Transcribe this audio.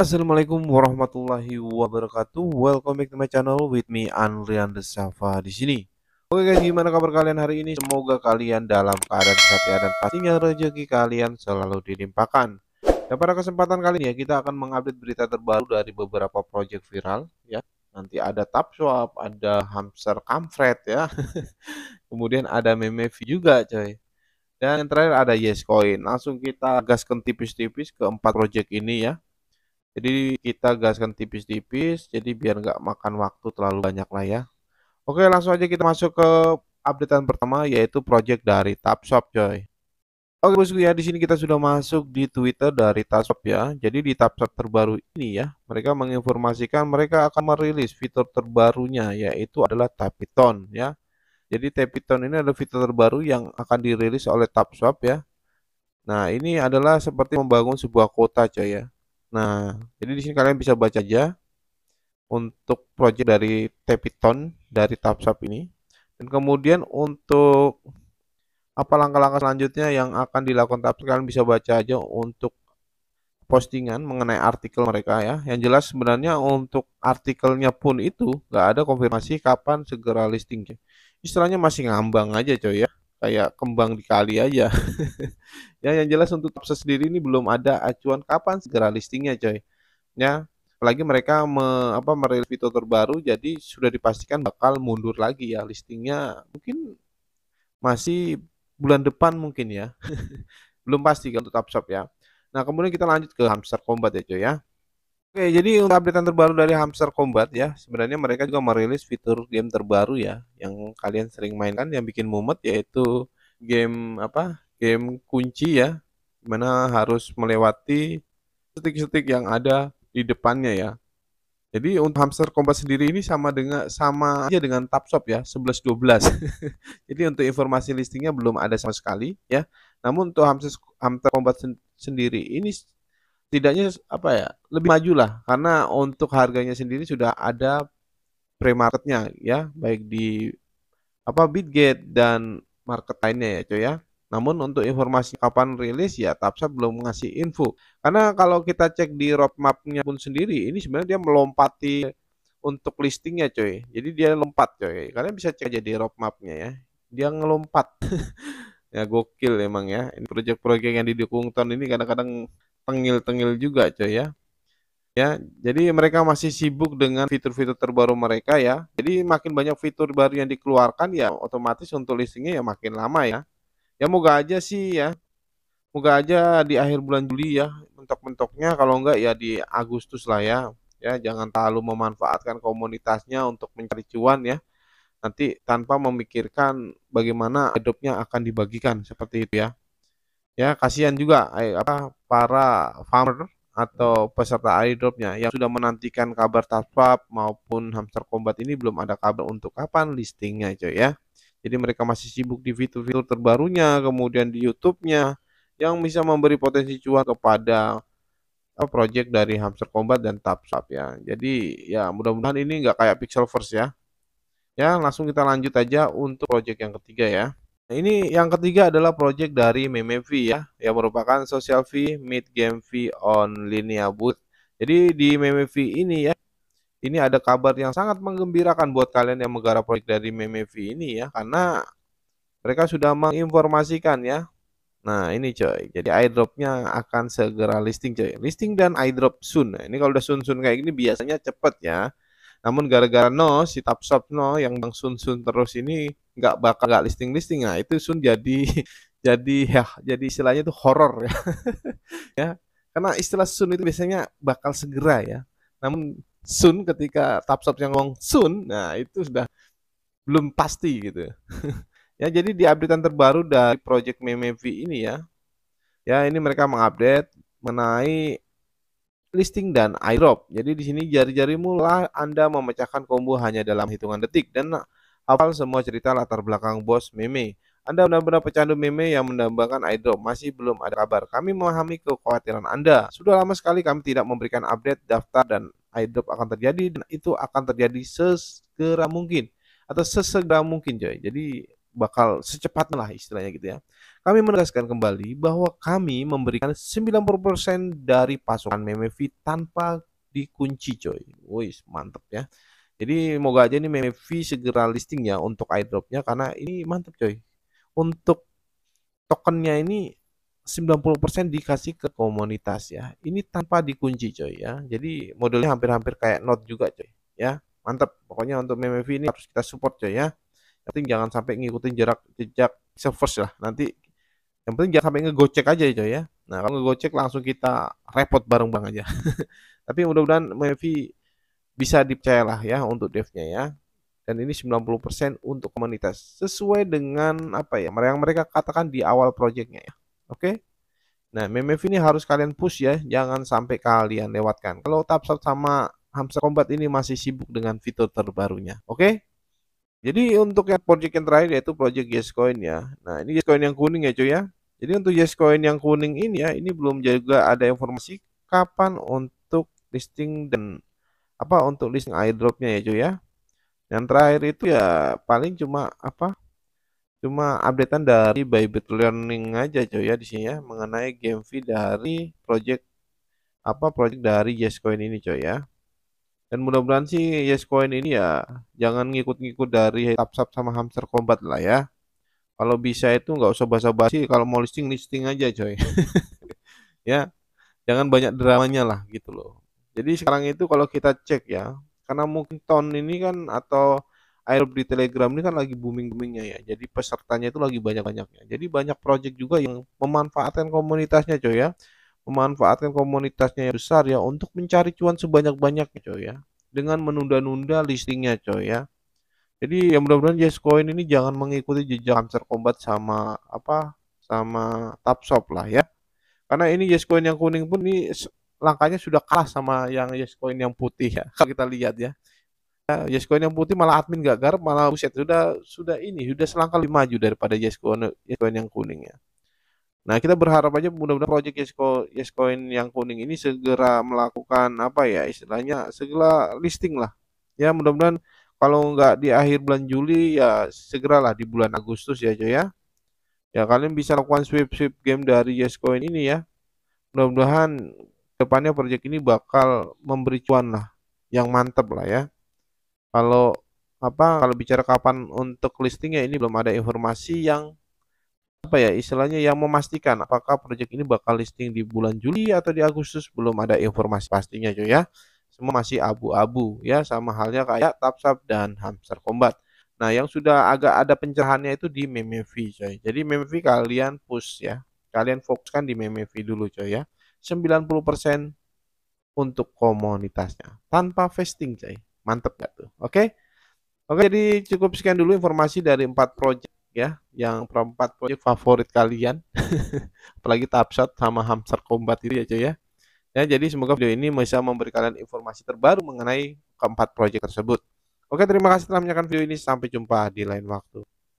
Assalamualaikum warahmatullahi wabarakatuh. Welcome back to my channel with me Anrian Safa di sini. Oke guys, gimana kabar kalian hari ini? Semoga kalian dalam keadaan sehat ya dan pastinya rezeki kalian selalu dilimpahkan. Dan pada kesempatan kali ini ya, kita akan mengupdate berita terbaru dari beberapa project viral ya. Nanti ada tap swap, ada hamster kamfret ya. Kemudian ada meme juga coy. Dan yang terakhir ada Yescoin. Langsung kita gaskan tipis-tipis ke empat project ini ya jadi kita gaskan tipis-tipis, jadi biar nggak makan waktu terlalu banyak lah ya. Oke, langsung aja kita masuk ke updatean pertama yaitu project dari Tapshop coy. Oke bosku ya, di sini kita sudah masuk di Twitter dari Tapshop ya. Jadi di Tapshop terbaru ini ya, mereka menginformasikan mereka akan merilis fitur terbarunya yaitu adalah Tapiton ya. Jadi Tapiton ini adalah fitur terbaru yang akan dirilis oleh Tapshop ya. Nah, ini adalah seperti membangun sebuah kota coy ya. Nah, jadi di sini kalian bisa baca aja untuk project dari Tepiton dari TapSap ini. Dan kemudian untuk apa langkah-langkah selanjutnya yang akan dilakukan TapSap kalian bisa baca aja untuk postingan mengenai artikel mereka ya. Yang jelas sebenarnya untuk artikelnya pun itu nggak ada konfirmasi kapan segera listingnya. Istilahnya masih ngambang aja coy ya kayak kembang di kali aja. ya yang jelas untuk Topsa sendiri ini belum ada acuan kapan segera listingnya coy. Ya, apalagi mereka me, apa merilis fitur terbaru jadi sudah dipastikan bakal mundur lagi ya listingnya mungkin masih bulan depan mungkin ya. belum pasti kan untuk Topshop ya. Nah, kemudian kita lanjut ke Hamster Combat ya coy ya. Oke, jadi untuk update terbaru dari Hamster Combat ya, sebenarnya mereka juga merilis fitur game terbaru ya, yang kalian sering mainkan, yang bikin mumet yaitu game apa? Game kunci ya, dimana harus melewati stick-stick yang ada di depannya ya. Jadi untuk Hamster Combat sendiri ini sama dengan sama aja dengan Tapshop ya, belas jadi untuk informasi listingnya belum ada sama sekali ya. Namun untuk Hamster Hamster Combat sen sendiri ini tidaknya apa ya lebih maju lah karena untuk harganya sendiri sudah ada pre-marketnya ya baik di apa Bitgate dan market lainnya ya cuy ya namun untuk informasi kapan rilis ya Tapsa belum ngasih info karena kalau kita cek di roadmapnya pun sendiri ini sebenarnya dia melompati untuk listingnya cuy jadi dia lompat cuy kalian bisa cek aja di roadmapnya ya dia ngelompat ya gokil emang ya ini proyek-proyek yang didukung tahun ini kadang-kadang tengil-tengil juga coy ya. Ya, jadi mereka masih sibuk dengan fitur-fitur terbaru mereka ya. Jadi makin banyak fitur baru yang dikeluarkan ya otomatis untuk listingnya ya makin lama ya. Ya moga aja sih ya. Moga aja di akhir bulan Juli ya mentok-mentoknya kalau enggak ya di Agustus lah ya. Ya jangan terlalu memanfaatkan komunitasnya untuk mencari cuan ya nanti tanpa memikirkan bagaimana hidupnya akan dibagikan seperti itu ya ya kasihan juga eh, apa para farmer atau peserta airdropnya yang sudah menantikan kabar tapap maupun Hamster Combat ini belum ada kabar untuk kapan listingnya coy ya. Jadi mereka masih sibuk di fitur-fitur terbarunya, kemudian di YouTube-nya yang bisa memberi potensi cuan kepada eh, project dari Hamster Combat dan tapap ya. Jadi ya mudah-mudahan ini nggak kayak Pixel First ya. Ya langsung kita lanjut aja untuk project yang ketiga ya. Nah, ini yang ketiga adalah project dari MemeV ya, yang merupakan social fee mid game fee on linear boot. Jadi di MemeV ini ya, ini ada kabar yang sangat menggembirakan buat kalian yang menggarap proyek dari MemeV ini ya, karena mereka sudah menginformasikan ya. Nah ini coy, jadi airdropnya akan segera listing coy, listing dan airdrop soon. Nah, ini kalau udah sun-sun kayak gini biasanya cepet ya. Namun gara-gara no, si Tapshop no yang bang sun-sun terus ini nggak bakal nggak listing listing nah itu sun jadi jadi ya jadi istilahnya itu horror ya ya karena istilah sun itu biasanya bakal segera ya namun sun ketika tapsop yang ngomong sun nah itu sudah belum pasti gitu ya jadi di updatean terbaru dari project MemeV ini ya ya ini mereka mengupdate menaik listing dan airdrop jadi di sini jari-jari mulai Anda memecahkan combo hanya dalam hitungan detik dan hafal semua cerita latar belakang bos meme. Anda benar-benar pecandu meme yang mendambakan idol masih belum ada kabar. Kami memahami kekhawatiran Anda. Sudah lama sekali kami tidak memberikan update daftar dan idol akan terjadi dan itu akan terjadi sesegera mungkin atau sesegera mungkin coy. Jadi bakal secepatnya lah istilahnya gitu ya. Kami menegaskan kembali bahwa kami memberikan 90% dari pasukan meme V tanpa dikunci coy. Wih, mantep ya. Jadi moga aja nih Mevi segera listing ya untuk airdropnya karena ini mantap coy. Untuk tokennya ini 90% dikasih ke komunitas ya. Ini tanpa dikunci coy ya. Jadi modelnya hampir-hampir kayak not juga coy ya. Mantap. Pokoknya untuk Mevi ini harus kita support coy ya. Yang penting jangan sampai ngikutin jarak jejak servers lah. Nanti yang penting jangan sampai ngegocek aja coy ya. Nah, kalau ngegocek langsung kita repot bareng bang aja. Tapi mudah-mudahan Mevi bisa dipercayalah ya untuk devnya ya. Dan ini 90% untuk komunitas sesuai dengan apa ya yang mereka katakan di awal projectnya ya. Oke. Okay? Nah, meme ini harus kalian push ya, jangan sampai kalian lewatkan. Kalau Tapsat sama Hamster Combat ini masih sibuk dengan fitur terbarunya, oke? Okay? Jadi untuk yang project yang terakhir yaitu project Yescoin ya. Nah, ini Yescoin yang kuning ya, cuy ya. Jadi untuk Yescoin yang kuning ini ya, ini belum juga ada informasi kapan untuk listing dan apa untuk listing airdropnya ya cuy ya yang terakhir itu ya paling cuma apa cuma updatean dari Bybit Learning aja cuy ya di sini ya mengenai game fee dari project apa project dari Yescoin ini cuy ya dan mudah-mudahan sih Yescoin ini ya jangan ngikut-ngikut dari Tapsap sama Hamster Combat lah ya kalau bisa itu nggak usah basa-basi kalau mau listing listing aja coy ya jangan banyak dramanya lah gitu loh jadi sekarang itu kalau kita cek ya, karena mungkin ton ini kan atau air di Telegram ini kan lagi booming-boomingnya ya. Jadi pesertanya itu lagi banyak-banyaknya. Jadi banyak project juga yang memanfaatkan komunitasnya coy ya. Memanfaatkan komunitasnya yang besar ya untuk mencari cuan sebanyak-banyaknya coy ya. Dengan menunda-nunda listingnya coy ya. Jadi yang mudah-mudahan Yes Coin ini jangan mengikuti jejak Hamster Combat sama apa sama Tapshop lah ya. Karena ini Yes Coin yang kuning pun ini langkahnya sudah kalah sama yang Yescoin yang putih ya. Kalau kita lihat ya. ya Yescoin yang putih malah admin gak garap, malah buset sudah sudah ini sudah selangkah lebih maju daripada Yescoin Yescoin yang kuning ya. Nah, kita berharap aja mudah-mudahan project Yesco Yescoin yang kuning ini segera melakukan apa ya istilahnya segala listing lah. Ya, mudah-mudahan kalau nggak di akhir bulan Juli ya segeralah di bulan Agustus ya, coy ya. Ya, kalian bisa lakukan sweep-sweep game dari Yescoin ini ya. Mudah-mudahan depannya project ini bakal memberi cuan lah yang mantep lah ya kalau apa kalau bicara kapan untuk listingnya ini belum ada informasi yang apa ya istilahnya yang memastikan apakah project ini bakal listing di bulan Juli atau di Agustus belum ada informasi pastinya cuy ya semua masih abu-abu ya sama halnya kayak Tapsap dan Hamster Combat nah yang sudah agak ada pencerahannya itu di Memevi coy jadi Memevi kalian push ya kalian fokuskan di Memevi dulu coy ya 90% untuk komunitasnya tanpa vesting coy. Mantep gak tuh? Oke. Okay? Oke, okay, jadi cukup sekian dulu informasi dari empat project ya, yang empat project favorit kalian. Apalagi Tapshot sama Hamster Combat itu ya coy ya. Ya, jadi semoga video ini bisa memberi kalian informasi terbaru mengenai keempat project tersebut. Oke, terima kasih telah menyaksikan video ini. Sampai jumpa di lain waktu.